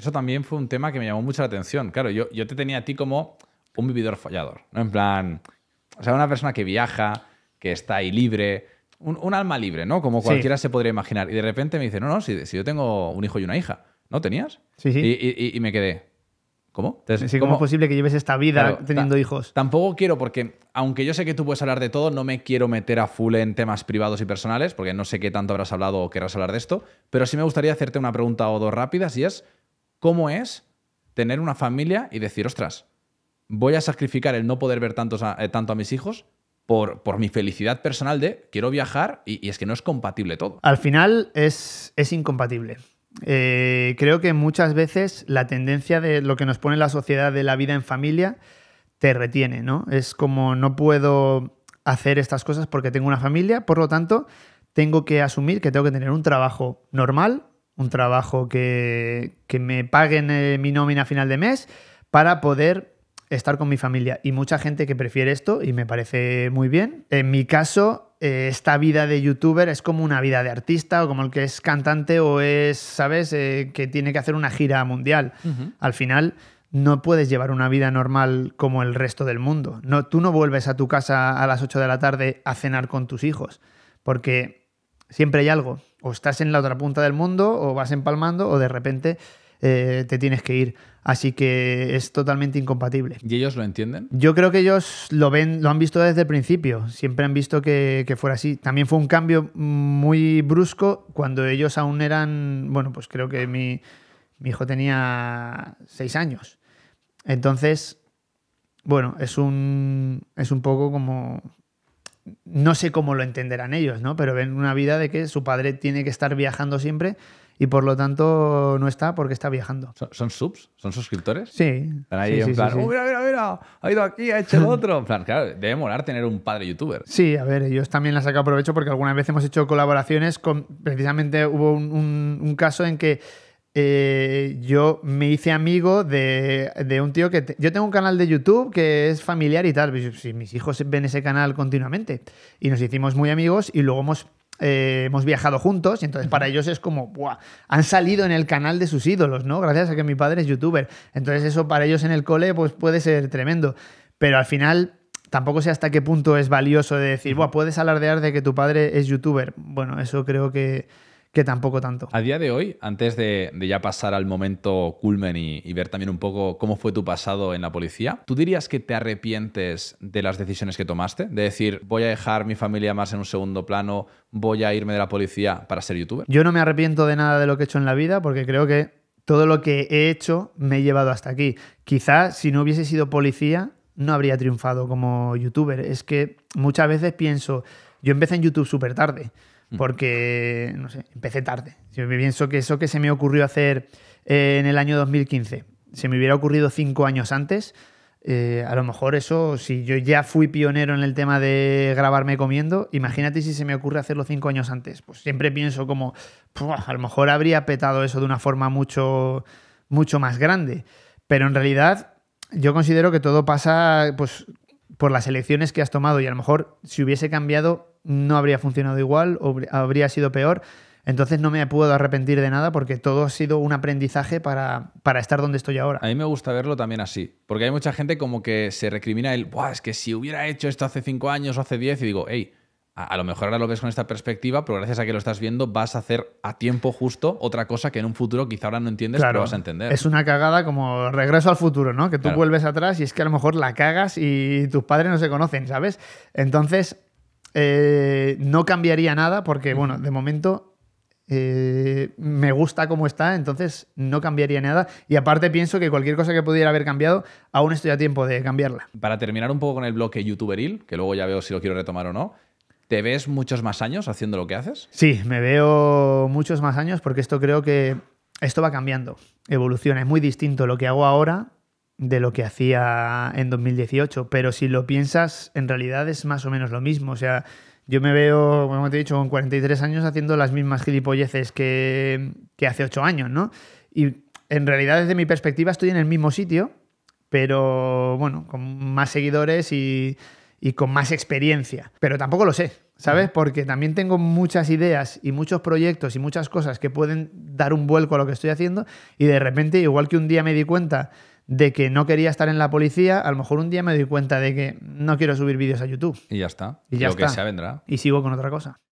Eso también fue un tema que me llamó mucho la atención. Claro, yo, yo te tenía a ti como un vividor fallador, ¿no? En plan, o sea, una persona que viaja, que está ahí libre, un, un alma libre, ¿no? Como cualquiera se podría imaginar. Y de repente me dice, no, no, si, si, yo tengo un hijo y una hija, ¿no tenías? Sí, sí. Y, y, me quedé. ¿Cómo? sí, ¿cómo, es posible que lleves esta vida teniendo hijos? Tampoco quiero, porque aunque yo sé que tú puedes hablar de todo, no me quiero meter a full en temas privados y personales, porque no sé qué tanto habrás hablado o querrás hablar de esto, pero sí me gustaría hacerte una pregunta o dos rápidas y es, cómo es tener una familia y decir, ostras, voy a sacrificar el no poder ver tantos eh, tanto a mis hijos por, por, mi felicidad personal de quiero viajar y, es que no es compatible todo. Al final es, es incompatible. Eh, creo que muchas veces la tendencia de lo que nos pone la sociedad de la vida en familia te retiene, ¿no? Es como no puedo hacer estas cosas porque tengo una familia, por lo tanto, tengo que asumir que tengo que tener un trabajo normal un trabajo que, me paguen eh, mi nómina a final de mes para poder estar con mi familia. Y mucha gente que prefiere esto y me parece muy bien. En mi caso, eh, esta vida de youtuber es como una vida de artista o como el que es cantante o es, ¿sabes?, eh, que tiene que hacer una gira mundial. Al final no puedes llevar una vida normal como el resto del mundo. No, tú no vuelves a tu casa a las 8 de la tarde a cenar con tus hijos, porque siempre hay algo o estás en la otra punta del mundo, o vas empalmando, o de repente eh, te tienes que ir. Así que es totalmente incompatible. ¿Y ellos lo entienden? Yo creo que ellos lo ven, lo han visto desde el principio. Siempre han visto que, fuera así. También fue un cambio muy brusco cuando ellos aún eran. Bueno, pues creo que mi, mi hijo tenía seis años. Entonces, bueno, es un. es un poco como no sé cómo lo entenderán ellos, ¿no? Pero ven una vida de que su padre tiene que estar viajando siempre y por lo tanto no está porque está viajando. ¿Son, subs? ¿Son suscriptores? Sí. Están ahí en plan, mira, mira, mira! Ha ido aquí, ha hecho el otro. En plan, claro, debe morar tener un padre youtuber. Sí, a ver, ellos también la sacan provecho porque alguna vez hemos hecho colaboraciones con. Precisamente hubo un caso en que eh, yo me hice amigo de, un tío que... yo tengo un canal de YouTube que es familiar y tal, pues, mis hijos ven ese canal continuamente. Y nos hicimos muy amigos y luego hemos eh, hemos viajado juntos y entonces para ellos es como, Han salido en el canal de sus ídolos, ¿no? Gracias a que mi padre es youtuber. Entonces eso para ellos en el cole pues puede ser tremendo. Pero al final tampoco sé hasta qué punto es valioso decir, ¡buah! Puedes alardear de que tu padre es youtuber. Bueno, eso creo que que tampoco tanto. A día de hoy, antes de, ya pasar al momento culmen y, y, ver también un poco cómo fue tu pasado en la policía, ¿tú dirías que te arrepientes de las decisiones que tomaste? De decir, voy a dejar mi familia más en un segundo plano, voy a irme de la policía para ser youtuber. Yo no me arrepiento de nada de lo que he hecho en la vida porque creo que todo lo que he hecho me he llevado hasta aquí. Quizás si no hubiese sido policía, no habría triunfado como youtuber. Es que muchas veces pienso, yo empecé en YouTube súper tarde. Mm. porque, no sé, empecé tarde. Si me pienso que eso que se me ocurrió hacer eh, en el año 2015, se me hubiera ocurrido cinco años antes, eh, a lo mejor eso, si yo ya fui pionero en el tema de grabarme comiendo, imagínate si se me ocurre hacerlo cinco años antes. Pues siempre pienso como, a lo mejor habría petado eso de una forma mucho, mucho más grande. Pero en realidad yo considero que todo pasa pues, por las elecciones que has tomado y a lo mejor si hubiese cambiado no habría funcionado igual, habría sido peor. Entonces no me puedo arrepentir de nada porque todo ha sido un aprendizaje para, para, estar donde estoy ahora. A mí me gusta verlo también así, porque hay mucha gente como que se recrimina el, Buah, es que si hubiera hecho esto hace 5 años o hace 10 y digo, hey, a, lo mejor ahora lo ves con esta perspectiva, pero gracias a que lo estás viendo vas a hacer a tiempo justo otra cosa que en un futuro quizá ahora no entiendes, pero vas a entender. Es una cagada como regreso al futuro, ¿no? Que tú vuelves atrás y es que a lo mejor la cagas y tus padres no se conocen, ¿sabes? Entonces eh, no cambiaría nada porque, bueno, de momento eh, me gusta como está, entonces no cambiaría nada. Y aparte pienso que cualquier cosa que pudiera haber cambiado, aún estoy a tiempo de cambiarla. Para terminar un poco con el bloque youtuberil, que luego ya veo si lo quiero retomar o no. ¿Te ves muchos más años haciendo lo que haces? Sí, me veo muchos más años porque esto creo que esto va cambiando, evoluciona. Es muy distinto lo que hago ahora de lo que hacía en 2018, pero si lo piensas, en realidad es más o menos lo mismo. O sea, yo me veo, como te he dicho, con 43 años haciendo las mismas gilipolleces que, que hace 8 años, ¿no? Y en realidad, desde mi perspectiva, estoy en el mismo sitio, pero bueno, con más seguidores y, y con más experiencia. Pero tampoco lo sé, ¿sabes? Porque también tengo muchas ideas y muchos proyectos y muchas cosas que pueden dar un vuelco a lo que estoy haciendo y de repente, igual que un día me di cuenta de que no quería estar en la policía, a lo mejor un día me doy cuenta de que no quiero subir vídeos a YouTube. Y ya está. Y ya lo que sea vendrá. Y sigo con otra cosa.